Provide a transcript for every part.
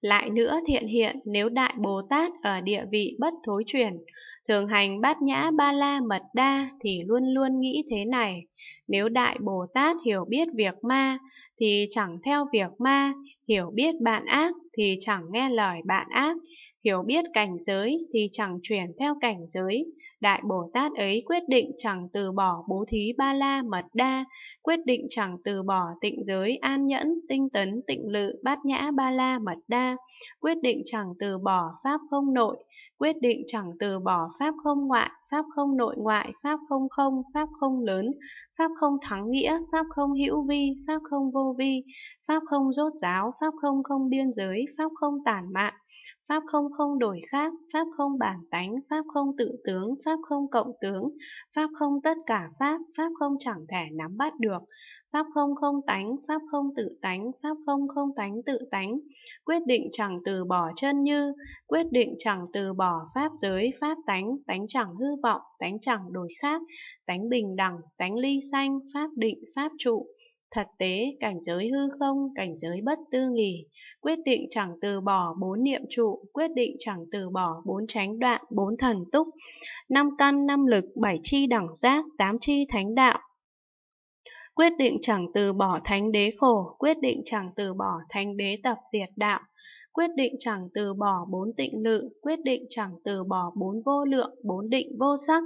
Lại nữa thiện hiện nếu Đại Bồ Tát ở địa vị bất thối chuyển, thường hành bát nhã ba la mật đa thì luôn luôn nghĩ thế này. Nếu Đại Bồ Tát hiểu biết việc ma thì chẳng theo việc ma, hiểu biết bạn ác thì chẳng nghe lời bạn ác, hiểu biết cảnh giới thì chẳng chuyển theo cảnh giới. Đại Bồ Tát ấy quyết định chẳng từ bỏ bố thí ba la mật đa, quyết định chẳng từ bỏ tịnh giới an nhẫn, tinh tấn, tịnh lự, bát nhã ba la mật đa, quyết định chẳng từ bỏ pháp không nội, quyết định chẳng từ bỏ pháp không ngoại, pháp không nội ngoại, pháp không không, pháp không lớn, pháp không thắng nghĩa, pháp không hữu vi, pháp không vô vi, pháp không rốt ráo, pháp không không biên giới, ấy, Pháp không tàn mạng, Pháp không không đổi khác, Pháp không bản tánh, Pháp không tự tướng, Pháp không cộng tướng, Pháp không tất cả Pháp, Pháp không chẳng thể nắm bắt được, Pháp không không tánh, Pháp không tự tánh, Pháp không không tánh tự tánh, quyết định chẳng từ bỏ chân như, quyết định chẳng từ bỏ Pháp giới, Pháp tánh, tánh chẳng hư vọng, tánh chẳng đổi khác, tánh bình đẳng, tánh ly sanh, Pháp định, Pháp trụ, Thật tế, cảnh giới hư không, cảnh giới bất tư nghỉ, quyết định chẳng từ bỏ bốn niệm trụ, quyết định chẳng từ bỏ bốn tránh đoạn, bốn thần túc, năm căn, năm lực, bảy chi đẳng giác, tám chi thánh đạo. Quyết định chẳng từ bỏ thánh đế khổ, quyết định chẳng từ bỏ thánh đế tập diệt đạo, quyết định chẳng từ bỏ bốn tịnh lự, quyết định chẳng từ bỏ bốn vô lượng, bốn định vô sắc,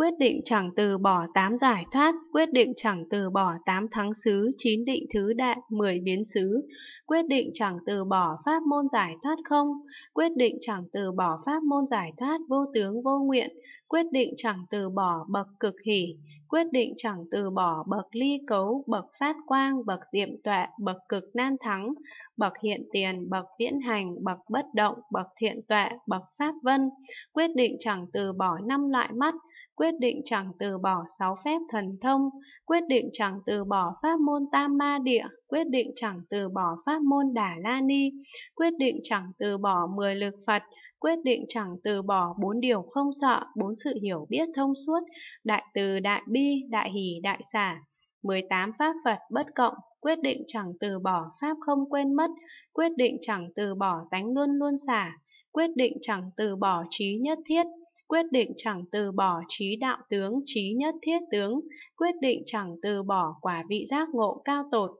quyết định chẳng từ bỏ tám giải thoát, quyết định chẳng từ bỏ tám thắng xứ, chín định thứ đại, mười biến xứ, quyết định chẳng từ bỏ pháp môn giải thoát không, quyết định chẳng từ bỏ pháp môn giải thoát vô tướng vô nguyện, quyết định chẳng từ bỏ bậc cực hỷ, quyết định chẳng từ bỏ bậc ly cấu, bậc phát quang, bậc diệm tọa, bậc cực nan thắng, bậc hiện tiền, bậc viễn hành, bậc bất động, bậc thiện tọa, bậc pháp vân, quyết định chẳng từ bỏ năm loại mắt, quyết quyết định chẳng từ bỏ sáu phép thần thông, quyết định chẳng từ bỏ pháp môn tam ma địa, quyết định chẳng từ bỏ pháp môn đà la ni, quyết định chẳng từ bỏ mười lực Phật, quyết định chẳng từ bỏ bốn điều không sợ, bốn sự hiểu biết thông suốt, đại từ đại bi, đại hỷ đại xả, 18 pháp Phật bất cộng, quyết định chẳng từ bỏ pháp không quên mất, quyết định chẳng từ bỏ tánh luôn luôn xả, quyết định chẳng từ bỏ trí nhất thiết, quyết định chẳng từ bỏ trí đạo tướng, trí nhất thiết tướng, quyết định chẳng từ bỏ quả vị giác ngộ cao tột.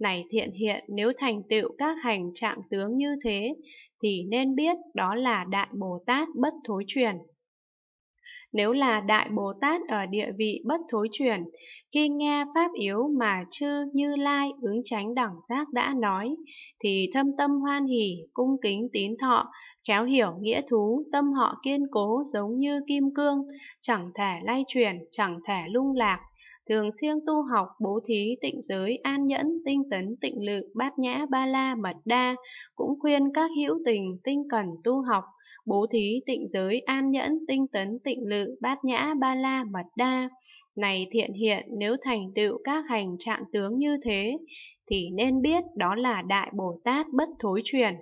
Này thiện hiện, nếu thành tựu các hành trạng tướng như thế, thì nên biết đó là Đại Bồ Tát bất thối truyền. Nếu là Đại Bồ Tát ở địa vị bất thối chuyển, khi nghe Pháp yếu mà chư Như Lai ứng tránh đẳng giác đã nói, thì thâm tâm hoan hỷ, cung kính tín thọ, khéo hiểu nghĩa thú, tâm họ kiên cố giống như kim cương, chẳng thể lay chuyển, chẳng thể lung lạc, thường xuyên tu học, bố thí, tịnh giới, an nhẫn, tinh tấn, tịnh lự, bát nhã, ba la, mật đa, cũng khuyên các hữu tình tinh cần tu học, bố thí, tịnh giới, an nhẫn, tinh tấn, tịnh lự, bát nhã, ba la, mật đa. Này thiện hiện, nếu thành tựu các hành trạng tướng như thế, thì nên biết đó là Đại Bồ Tát bất thối truyền.